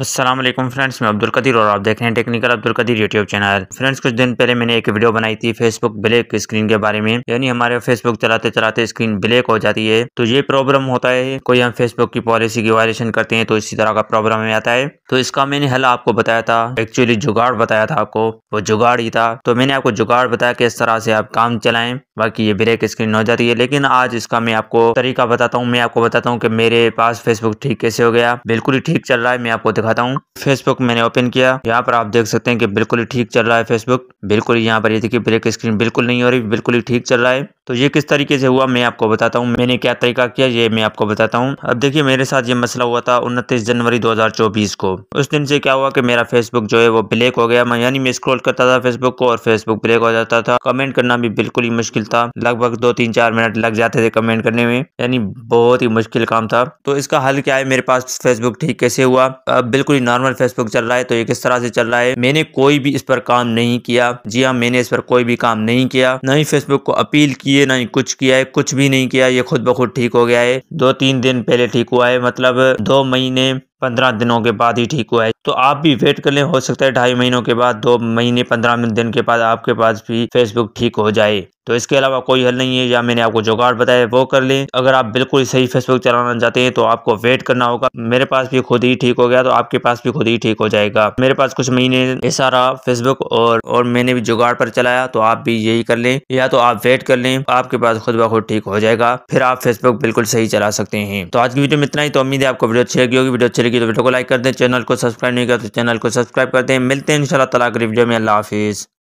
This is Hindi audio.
असलम फ्रेंड्स मैं अब्दुल कदीर और आप देख रहे हैं technical Abdul Qadir YouTube channel friends कुछ दिन पहले मैंने एक वीडियो बनाई थी फेसबुक ब्लैक स्क्रीन के बारे में यानी हमारे फेसबुक चलाते चलाते स्क्रीन ब्लैक हो जाती है तो ये प्रॉब्लम होता है कोई हम फेसबुक की पॉलिसी की वायलेशन करते हैं तो इसी तरह का प्रॉब्लम में आता है तो इसका मैंने हल आपको बताया था एक्चुअली जुगाड़ बताया था आपको वो जुगाड़ ही था तो मैंने आपको जुगाड़ बताया कि इस तरह से आप काम चलाएं बाकी ये ब्लैक स्क्रीन हो जाती है लेकिन आज इसका मैं आपको तरीका बताता हूँ मैं आपको बताता हूँ कि मेरे पास फेसबुक ठीक कैसे हो गया बिल्कुल ही ठीक चल रहा है मैं आपको दिखाता हूँ फेसबुक मैंने ओपन किया यहाँ पर आप देख सकते हैं कि बिल्कुल ही ठीक चल रहा है फेसबुक बिल्कुल यहाँ पर ये देखिए ब्रेक स्क्रीन बिल्कुल नहीं हो रही बिल्कुल ही ठीक चल रहा है तो ये किस तरीके से हुआ मैं आपको बताता हूँ मैंने क्या तरीका किया ये मैं आपको बताता हूँ अब देखिए मेरे साथ ये मसला हुआ था उनतीस जनवरी 2024 को उस दिन से क्या हुआ कि मेरा फेसबुक जो है वो ब्लैक हो गया मैं यानी मैं स्क्रॉल करता था फेसबुक को और फेसबुक ब्लैक हो जाता था कमेंट करना भी बिल्कुल ही मुश्किल था लगभग दो तीन चार मिनट लग जाते थे कमेंट करने में यानी बहुत ही मुश्किल काम था तो इसका हल क्या है मेरे पास फेसबुक ठीक कैसे हुआ अब बिल्कुल ही नॉर्मल फेसबुक चल रहा है तो ये किस तरह से चल रहा है मैंने कोई भी इस पर काम नहीं किया जी हाँ मैंने इस पर कोई भी काम नहीं किया न ही फेसबुक को अपील की ये नहीं कुछ किया है कुछ भी नहीं किया ये खुद ब खुद ठीक हो गया है दो तीन दिन पहले ठीक हुआ है मतलब दो महीने पंद्रह दिनों के बाद ही ठीक हुआ है तो आप भी वेट कर लें हो सकता है ढाई महीनों के बाद दो महीने पंद्रह दिन के बाद आपके पास भी फेसबुक ठीक हो जाए तो इसके अलावा कोई हल नहीं है या मैंने आपको जुगाड़ बताया वो कर लें अगर आप बिल्कुल सही फेसबुक चलाना चाहते हैं तो आपको वेट करना होगा मेरे पास भी खुद ही ठीक हो गया तो आपके पास भी खुद ही ठीक हो जाएगा मेरे पास कुछ महीने ऐसा रहा फेसबुक और और मैंने भी जुगाड़ पर चलाया तो आप भी यही कर लें या तो आप वेट कर लें आपके पास खुद ब खुद ठीक हो जाएगा फिर आप फेसबुक बिल्कुल सही चला सकते हैं तो आज की वीडियो में इतना ही तो उम्मीद है आपको वीडियो अच्छी लगी होगी वीडियो अच्छी दूसरे की तो वीडियो को लाइक कर दें चैनल को सब्सक्राइब नहीं किया तो चैनल को सब्सक्राइब कर दें मिलते हैं इन शाला तला वीडियो में अल्लाह हाफिज़